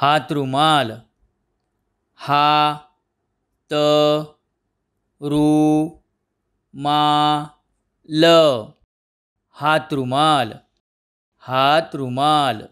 हाथ रुमाल हा त रू मा ल हाथ रुमाल हाथ रुमाल